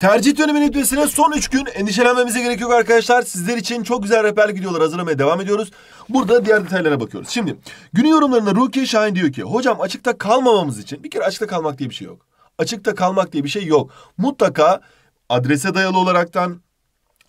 Tercih dönemi nüktesine son 3 gün endişelenmemize gerek yok arkadaşlar. Sizler için çok güzel rehberlik videoları hazırlamaya devam ediyoruz. Burada diğer detaylara bakıyoruz. Şimdi günün yorumlarında Rukiye Şahin diyor ki hocam açıkta kalmamamız için bir kere açıkta kalmak diye bir şey yok. Açıkta kalmak diye bir şey yok. Mutlaka adrese dayalı olaraktan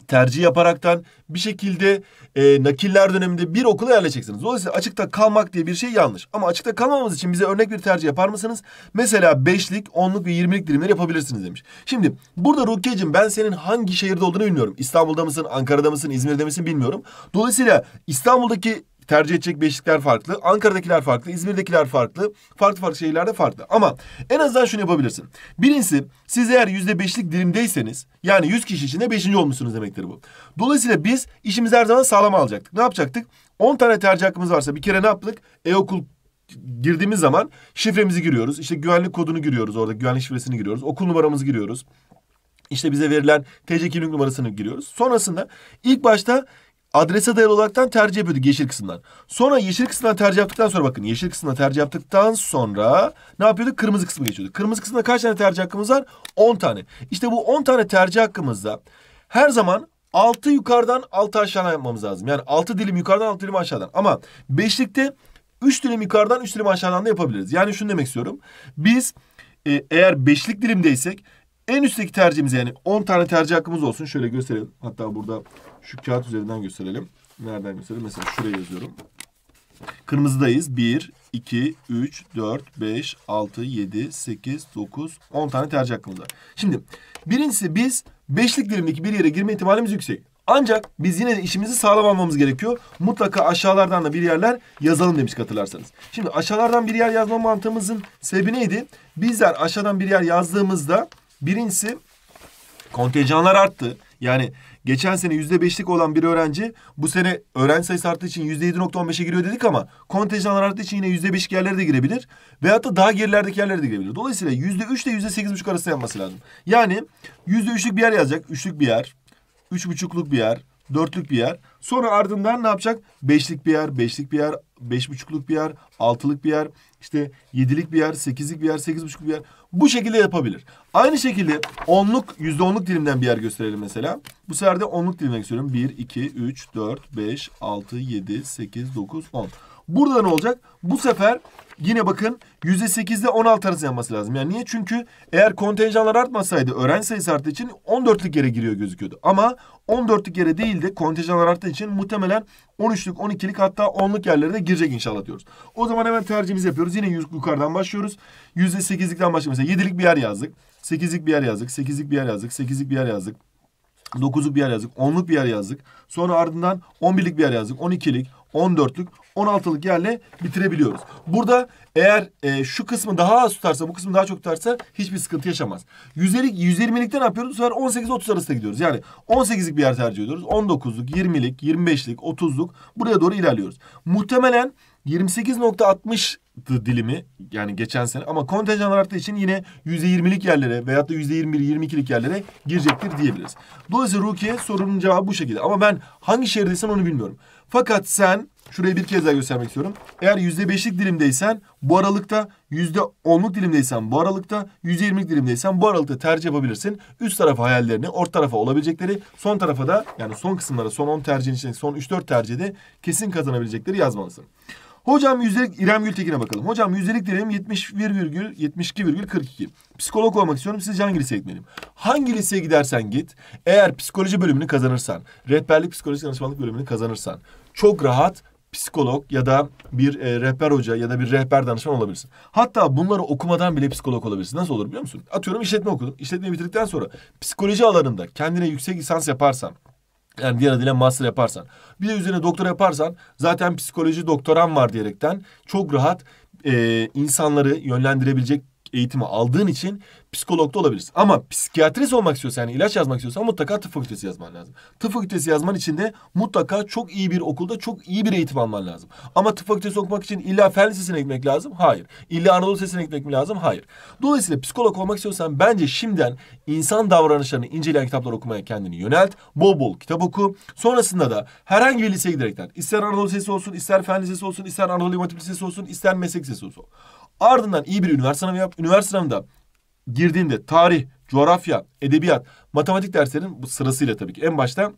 tercih yaparaktan bir şekilde e, nakiller döneminde bir okula yerleşeceksiniz. Dolayısıyla açıkta kalmak diye bir şey yanlış. Ama açıkta kalmamamız için bize örnek bir tercih yapar mısınız? Mesela 5'lik, 10'luk ve 20'lik dilimleri yapabilirsiniz demiş. Şimdi burada Rukiye'cim ben senin hangi şehirde olduğunu bilmiyorum. İstanbul'da mısın, Ankara'da mısın, İzmir'de misin bilmiyorum. Dolayısıyla İstanbul'daki tercih edecek beşlikler farklı. Ankara'dakiler farklı. İzmir'dekiler farklı. Farklı farklı şehirlerde farklı. Ama en azından şunu yapabilirsin. Birincisi siz eğer yüzde beşlik dilimdeyseniz yani yüz kişi içinde beşinci olmuşsunuz demektir bu. Dolayısıyla biz işimizi her zaman sağlam alacaktık. Ne yapacaktık? On tane tercih hakkımız varsa bir kere ne yaptık? E-okul girdiğimiz zaman şifremizi giriyoruz. İşte güvenlik kodunu giriyoruz orada. Güvenlik şifresini giriyoruz. Okul numaramızı giriyoruz. İşte bize verilen TC kimlik numarasını giriyoruz. Sonrasında ilk başta adrese dayalı olaraktan tercih yapıyorduk yeşil kısımdan. Sonra yeşil kısımdan tercih yaptıktan sonra bakın yeşil kısımdan tercih yaptıktan sonra ne yapıyorduk? Kırmızı kısmı geçiyorduk. Kırmızı kısımda kaç tane tercih hakkımız var? 10 tane. İşte bu 10 tane tercih hakkımızda her zaman 6 yukarıdan 6 aşağıdan yapmamız lazım. Yani 6 dilim yukarıdan 6 dilim aşağıdan. Ama 5'likte 3 dilim yukarıdan 3 dilim aşağıdan da yapabiliriz. Yani şunu demek istiyorum. Biz e, eğer 5'lik dilimdeysek en üstteki tercihimiz yani 10 tane tercih hakkımız olsun. Şöyle gösterelim. Hatta burada şu kağıt üzerinden gösterelim. Nereden gösterelim? Mesela şuraya yazıyorum. Kırmızıdayız. 1, 2, 3, 4, 5, 6, 7, 8, 9, 10 tane tercih hakkımız var. Şimdi birincisi biz beşlik dilimdeki bir yere girme ihtimalimiz yüksek. Ancak biz yine de işimizi sağlam almamız gerekiyor. Mutlaka aşağılardan da bir yerler yazalım demiş hatırlarsanız. Şimdi aşağılardan bir yer yazma mantığımızın sebebi neydi? Bizler aşağıdan bir yer yazdığımızda birincisi kontenjanlar arttı. Yani geçen sene yüzde beşlik olan bir öğrenci bu sene öğrenci sayısı arttığı için yüzde yedi nokta on beşe giriyor dedik ama kontenjanlar arttığı için yine yüzde beşlik yerlere de girebilir. Veyahut da daha gerilerdeki yerlere de girebilir. Dolayısıyla yüzde üç ile yüzde sekiz buçuk arası yapması lazım. Yani yüzde üçlük bir yer yazacak. Üçlük bir yer. Üç buçukluk bir yer dörtlük bir yer. Sonra ardından ne yapacak? Beşlik bir yer, beşlik bir yer, beş buçukluk bir yer, altılık bir yer, işte yedilik bir yer, sekizlik bir yer, sekiz buçuk bir yer. Bu şekilde yapabilir. Aynı şekilde onluk, yüzde onluk dilimden bir yer gösterelim mesela. Bu sefer de onluk dilimden gösteriyorum. Bir, iki, üç, dört, beş, altı, yedi, sekiz, dokuz, on. Burada ne olacak? Bu sefer Yine bakın %8'de 16 arası yanması lazım. Yani niye? Çünkü eğer kontenjanlar artmasaydı öğrenci sayısı arttığı için 14'lük yere giriyor gözüküyordu. Ama 14'lük yere değil de kontenjanlar arttığı için muhtemelen 13'lük, 12'lik hatta 10'luk yerlere de girecek inşallah diyoruz. O zaman hemen tercihimizi yapıyoruz. Yine yukarıdan başlıyoruz. %8'likten başlıyoruz. Mesela 7'lik bir yer yazdık. 8'lik bir yer yazdık. 8'lik bir yer yazdık. 8'lik bir yer yazdık. 9'luk bir yer yazdık. 10'luk bir yer yazdık. Sonra ardından 11'lik bir yer yazdık. 12'lik, 14'lük 16'lık yerle bitirebiliyoruz. Burada eğer e, şu kısmı daha az tutarsa bu kısmı daha çok tutarsa hiçbir sıkıntı yaşamaz. 120, 120'likte ne yapıyoruz? Bu sefer 18-30 arasında gidiyoruz. Yani 18'lik bir yer tercih ediyoruz. 19'luk, 20'lik, 25'lik, 30'luk buraya doğru ilerliyoruz. Muhtemelen 28.60 dilimi yani geçen sene ama kontenjanlar arttığı için yine %20'lik yerlere veyahut da %21-22'lik yerlere girecektir diyebiliriz. Dolayısıyla Rukiye sorunun cevabı bu şekilde ama ben hangi şehirdeysen onu bilmiyorum. Fakat sen şurayı bir kez daha göstermek istiyorum. Eğer yüzde beşlik dilimdeysen bu aralıkta yüzde onluk dilimdeysen bu aralıkta yüzde yirmilik dilimdeysen bu aralıkta tercih yapabilirsin. Üst tarafa hayallerini, orta tarafa olabilecekleri, son tarafa da yani son kısımlara son 10 tercihin içinde son 3-4 tercihde kesin kazanabilecekleri yazmalısın. Hocam yüzdelik İrem Gültekin'e bakalım. Hocam yüzdelik dilim 71,72,42. Psikolog olmak istiyorum. Sizce hangi liseye gitmeliyim? Hangi liseye gidersen git. Eğer psikoloji bölümünü kazanırsan, rehberlik psikoloji danışmanlık bölümünü kazanırsan, çok rahat psikolog ya da bir e, rehber hoca ya da bir rehber danışman olabilirsin. Hatta bunları okumadan bile psikolog olabilirsin. Nasıl olur biliyor musun? Atıyorum işletme okudun. İşletmeyi bitirdikten sonra psikoloji alanında kendine yüksek lisans yaparsan yani diğer adıyla master yaparsan bir de üzerine doktora yaparsan zaten psikoloji doktoran var diyerekten çok rahat e, insanları yönlendirebilecek eğitimi aldığın için psikolog da olabilirsin. Ama psikiyatrist olmak istiyorsan yani ilaç yazmak istiyorsan mutlaka tıp fakültesi yazman lazım. Tıp fakültesi yazman için de mutlaka çok iyi bir okulda çok iyi bir eğitim alman lazım. Ama tıp fakültesi okumak için illa fen lisesine gitmek lazım? Hayır. İlla Anadolu Lisesi'ne gitmek mi lazım? Hayır. Dolayısıyla psikolog olmak istiyorsan bence şimdiden insan davranışlarını inceleyen kitaplar okumaya kendini yönelt. Bol bol kitap oku. Sonrasında da herhangi bir liseye giderekten ister Anadolu Lisesi olsun, ister fen lisesi olsun, ister Anadolu İmatim Lisesi olsun, ister meslek lisesi olsun. Ardından iyi bir üniversite sınavı yap. Üniversite sınavında girdiğinde tarih, coğrafya, edebiyat, matematik derslerinin bu sırasıyla tabii ki en başta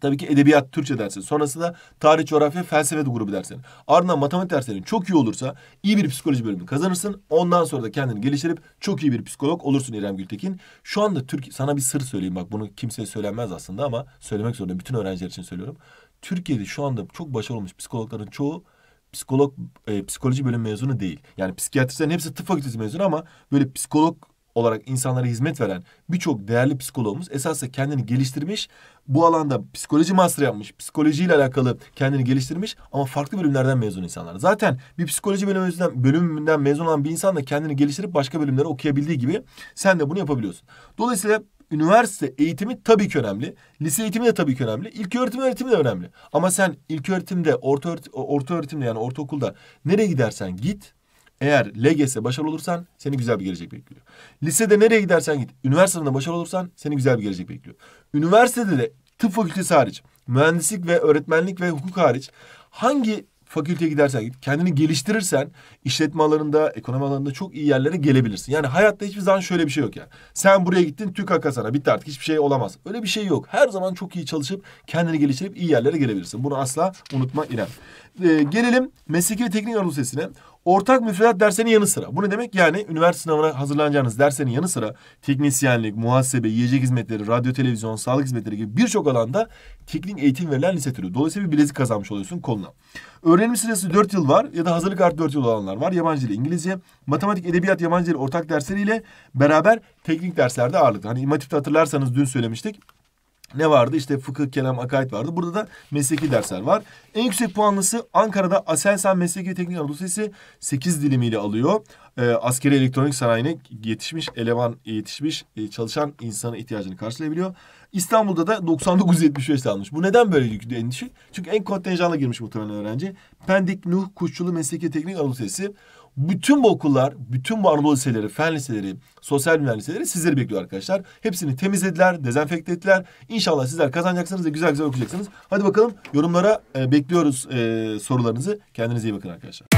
Tabii ki edebiyat, Türkçe dersi. Sonrasında tarih, coğrafya, felsefe de grubu dersleri. Ardından matematik derslerin çok iyi olursa iyi bir psikoloji bölümü kazanırsın. Ondan sonra da kendini geliştirip çok iyi bir psikolog olursun İrem Gültekin. Şu anda Türk sana bir sır söyleyeyim bak bunu kimseye söylenmez aslında ama söylemek zorunda bütün öğrenciler için söylüyorum. Türkiye'de şu anda çok başarılı olmuş psikologların çoğu psikolog e, psikoloji bölüm mezunu değil. Yani psikiyatristlerin hepsi tıp fakültesi mezunu ama böyle psikolog olarak insanlara hizmet veren birçok değerli psikologumuz esasla kendini geliştirmiş. Bu alanda psikoloji master yapmış, psikolojiyle alakalı kendini geliştirmiş ama farklı bölümlerden mezun insanlar. Zaten bir psikoloji bölümünden, bölümünden mezun olan bir insan da kendini geliştirip başka bölümleri okuyabildiği gibi sen de bunu yapabiliyorsun. Dolayısıyla Üniversite eğitimi tabii ki önemli. Lise eğitimi de tabii ki önemli. İlk öğretim öğretimi de önemli. Ama sen ilk öğretimde, orta, orta öğretimde yani ortaokulda nereye gidersen git. Eğer LGS başarılı olursan seni güzel bir gelecek bekliyor. Lisede nereye gidersen git. Üniversitede başarılı olursan seni güzel bir gelecek bekliyor. Üniversitede de tıp fakültesi hariç, mühendislik ve öğretmenlik ve hukuk hariç hangi fakülteye gidersen, kendini geliştirirsen işletme alanında, ekonomi alanında çok iyi yerlere gelebilirsin. Yani hayatta hiçbir zaman şöyle bir şey yok ya. Sen buraya gittin tükaka sana bitti artık hiçbir şey olamaz. Öyle bir şey yok. Her zaman çok iyi çalışıp kendini geliştirip iyi yerlere gelebilirsin. Bunu asla unutma İrem. Ee, gelelim mesleki ve teknik Anadolu Lisesi'ne ortak müfredat derslerinin yanı sıra. Bu ne demek? Yani üniversite sınavına hazırlanacağınız derslerin yanı sıra teknisyenlik, muhasebe, yiyecek hizmetleri, radyo, televizyon, sağlık hizmetleri gibi birçok alanda teknik eğitim verilen lise türü. Dolayısıyla bir bilezik kazanmış oluyorsun koluna. Öğrenim süresi 4 yıl var ya da hazırlık artı 4 yıl olanlar var. Yabancı dil, İngilizce, matematik, edebiyat, yabancı dil ortak dersleriyle beraber teknik derslerde ağırlıklı. Hani imatifte hatırlarsanız dün söylemiştik ne vardı? İşte fıkıh, kelam, akayet vardı. Burada da mesleki dersler var. En yüksek puanlısı Ankara'da Aselsan Mesleki ve Teknik Anadolu Lisesi 8 dilimiyle alıyor. Ee, askeri elektronik sanayine yetişmiş, eleman yetişmiş, e, çalışan insanın ihtiyacını karşılayabiliyor. İstanbul'da da 99.75 almış. Bu neden böyle yüklü endişe? Çünkü en kontenjanla girmiş muhtemelen öğrenci. Pendik Nuh Kuşçulu Mesleki Teknik Anadolu Lisesi. Bütün bu okullar, bütün bu Anadolu liseleri, fen liseleri, sosyal bilimler liseleri sizleri bekliyor arkadaşlar. Hepsini temizlediler, dezenfekte ettiler. İnşallah sizler kazanacaksınız ve güzel güzel okuyacaksınız. Hadi bakalım yorumlara e, bekliyoruz e, sorularınızı. Kendinize iyi bakın arkadaşlar.